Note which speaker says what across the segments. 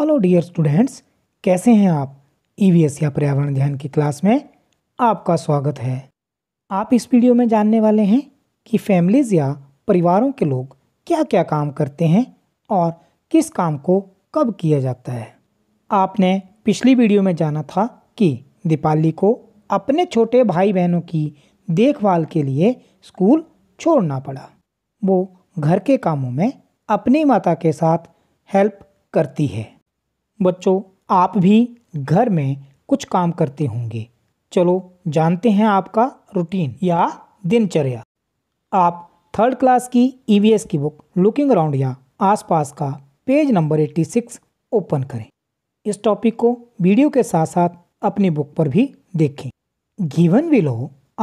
Speaker 1: hello dear students कैसे हैं आप ईवीएस e या पर्यावरण अध्ययन की क्लास में आपका स्वागत है आप इस वीडियो में जानने वाले हैं कि फैमिलीज़ या परिवारों के लोग क्या क्या काम करते हैं और किस काम को कब किया जाता है आपने पिछली वीडियो में जाना था कि दीपाली को अपने छोटे भाई बहनों की देखभाल के लिए स्कूल छोड़ना पड़ा वो घर के कामों में अपनी माता के साथ हेल्प करती है बच्चों आप भी घर में कुछ काम करते होंगे चलो जानते हैं आपका रूटीन या दिनचर्या आप थर्ड क्लास की ईवीएस e की बुक लुकिंग अराउंड या आसपास का पेज नंबर 86 ओपन करें इस टॉपिक को वीडियो के साथ साथ अपनी बुक पर भी देखें given below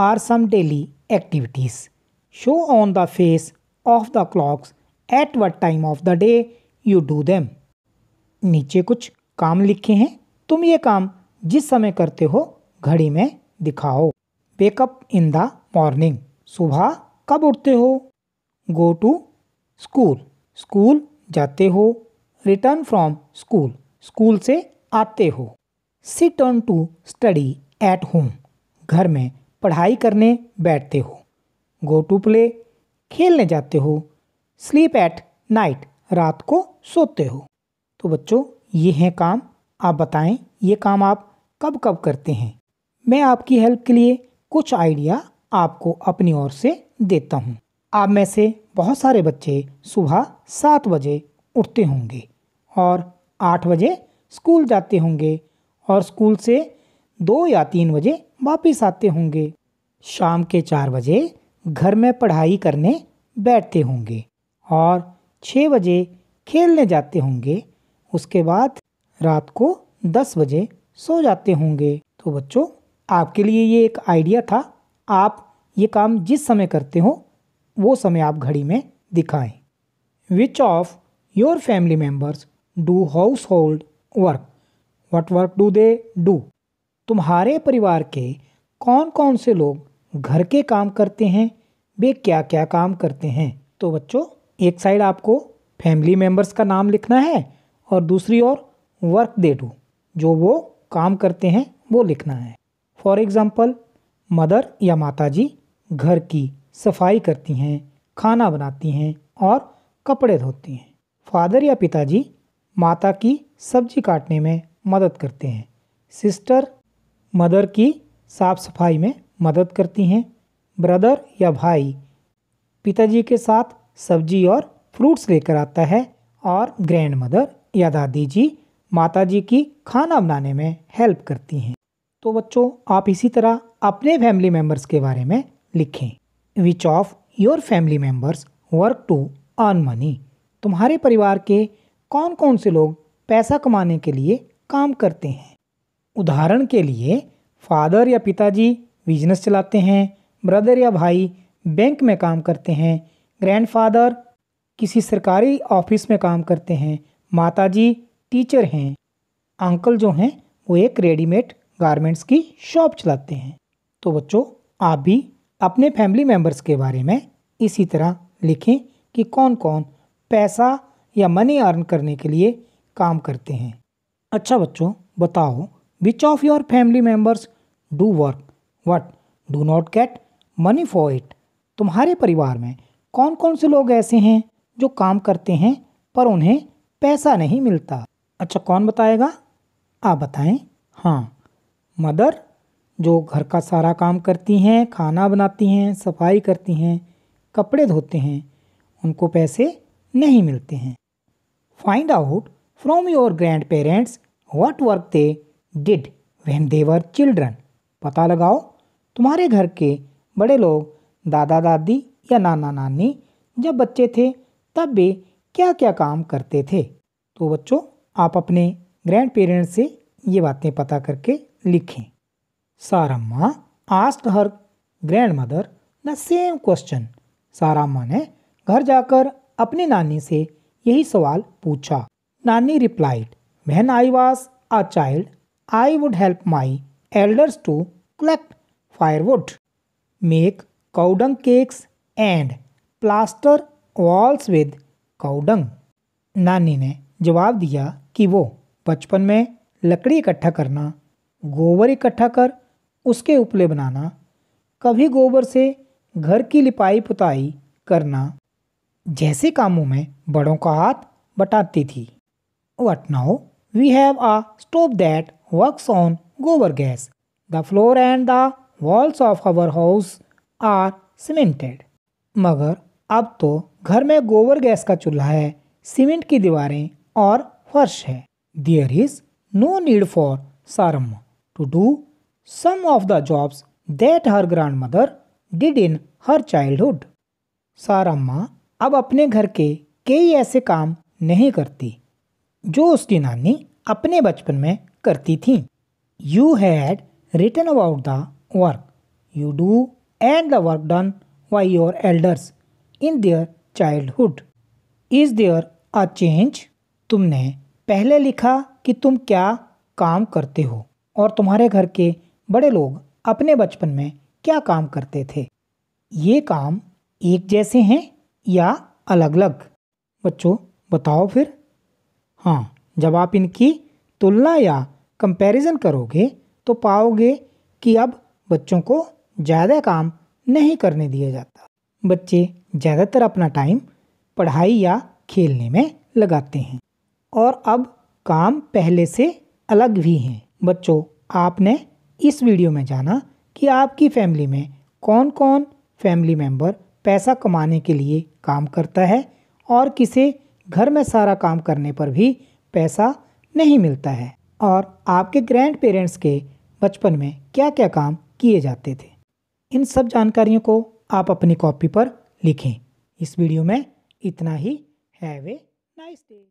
Speaker 1: are some daily activities show on the face of the clocks at the time of the day you do them नीचे कुछ काम लिखे हैं तुम ये काम जिस समय करते हो घड़ी में दिखाओ वेकअप इन द मॉर्निंग सुबह कब उठते हो गो टू स्कूल स्कूल जाते हो रिटर्न फ्रॉम स्कूल स्कूल से आते हो sit on to study at home घर में पढ़ाई करने बैठते हो गो टू प्ले खेलने जाते हो स्लीप एट नाइट रात को सोते हो देखो बच्चों ये हैं काम आप बताएं ये काम आप कब कब करते हैं मैं आपकी हेल्प के लिए कुछ आइडिया आपको अपनी ओर से देता हूँ आप में से बहुत सारे बच्चे सुबह सात बजे उठते होंगे और आठ बजे स्कूल जाते होंगे और स्कूल से दो या तीन बजे वापस आते होंगे शाम के चार बजे घर में पढ़ाई करने बैठते होंगे और छः बजे खेलने जाते होंगे उसके बाद रात को दस बजे सो जाते होंगे तो बच्चों आपके लिए ये एक आइडिया था आप ये काम जिस समय करते हो वो समय आप घड़ी में दिखाएं which of your family members do household work what work do they do तुम्हारे परिवार के कौन कौन से लोग घर के काम करते हैं वे क्या क्या काम करते हैं तो बच्चों एक साइड आपको फैमिली मेम्बर्स का नाम लिखना है और दूसरी ओर वर्क दे टू जो वो काम करते हैं वो लिखना है फॉर एग्ज़ाम्पल मदर या माता जी घर की सफाई करती हैं खाना बनाती हैं और कपड़े धोती हैं फादर या पिताजी माता की सब्जी काटने में मदद करते हैं सिस्टर मदर की साफ सफाई में मदद करती हैं ब्रदर या भाई पिताजी के साथ सब्जी और फ्रूट्स लेकर आता है और ग्रैंड मदर या दादी जी माता जी की खाना बनाने में हेल्प करती हैं तो बच्चों आप इसी तरह अपने फैमिली मेम्बर्स के बारे में लिखें which of your family members work to earn money तुम्हारे परिवार के कौन कौन से लोग पैसा कमाने के लिए काम करते हैं उदाहरण के लिए फादर या पिताजी बिजनेस चलाते हैं ब्रदर या भाई बैंक में काम करते हैं ग्रैंडफादर किसी सरकारी ऑफिस में काम करते हैं माताजी टीचर हैं अंकल जो हैं वो एक रेडीमेड गारमेंट्स की शॉप चलाते हैं तो बच्चों आप भी अपने फैमिली मेम्बर्स के बारे में इसी तरह लिखें कि कौन कौन पैसा या मनी अर्न करने के लिए काम करते हैं अच्छा बच्चों बताओ which of your family members do work what do not get money for it तुम्हारे परिवार में कौन कौन से लोग ऐसे हैं जो काम करते हैं पर उन्हें पैसा नहीं मिलता अच्छा कौन बताएगा आप बताएं हाँ मदर जो घर का सारा काम करती हैं खाना बनाती हैं सफाई करती हैं कपड़े धोते हैं उनको पैसे नहीं मिलते हैं find out from your grandparents what work they did when they were children पता लगाओ तुम्हारे घर के बड़े लोग दादा दादी या नाना नानी जब बच्चे थे तब वे क्या क्या काम करते थे तो बच्चों आप अपने ग्रैंड पेरेंट्स से ये बातें पता करके लिखें Saramma asked her grandmother the same question Saramma ने घर जाकर अपनी नानी से यही सवाल पूछा नानी replied when I was a child I would help my elders to collect firewood make cow dung cakes and plaster walls with cow dung नानी ने जवाब दिया कि वो बचपन में लकड़ी इकट्ठा करना गोबर इकट्ठा कर उसके उपले बनाना कभी गोबर से घर की लिपाई पुताई करना जैसे कामों में बड़ों का हाथ बटाती थी what now we have a stove that work on gobar gas the floor and the walls of our house are cemented मगर अब तो घर में गोबर गैस का चूल्हा है सीमेंट की दीवारें और फर्श है there is no need for Sarma to do some jobs that her grandmother did in her childhood Saramma अब अपने घर के कई ऐसे काम नहीं करती जो उसकी नानी अपने बचपन में करती थी you had written about the work you do and the work done by your elders in their childhood is there a change तुमने पहले लिखा कि तुम क्या काम करते हो और तुम्हारे घर के बड़े लोग अपने बचपन में क्या काम करते थे ये काम एक जैसे हैं या अलग अलग बच्चों बताओ फिर हाँ जब आप इनकी तुलना या कंपैरिजन करोगे तो पाओगे कि अब बच्चों को ज़्यादा काम नहीं करने दिया जाता बच्चे ज़्यादातर अपना टाइम पढ़ाई या खेलने में लगाते हैं और अब काम पहले से अलग भी हैं बच्चों आपने इस वीडियो में जाना कि आपकी फैमिली में कौन कौन फैमिली मेंबर पैसा कमाने के लिए काम करता है और किसे घर में सारा काम करने पर भी पैसा नहीं मिलता है और आपके ग्रैंड पेरेंट्स के बचपन में क्या क्या काम किए जाते थे इन सब जानकारियों को आप अपनी कॉपी पर लिखें इस वीडियो में इतना ही हैव ए नाइस डे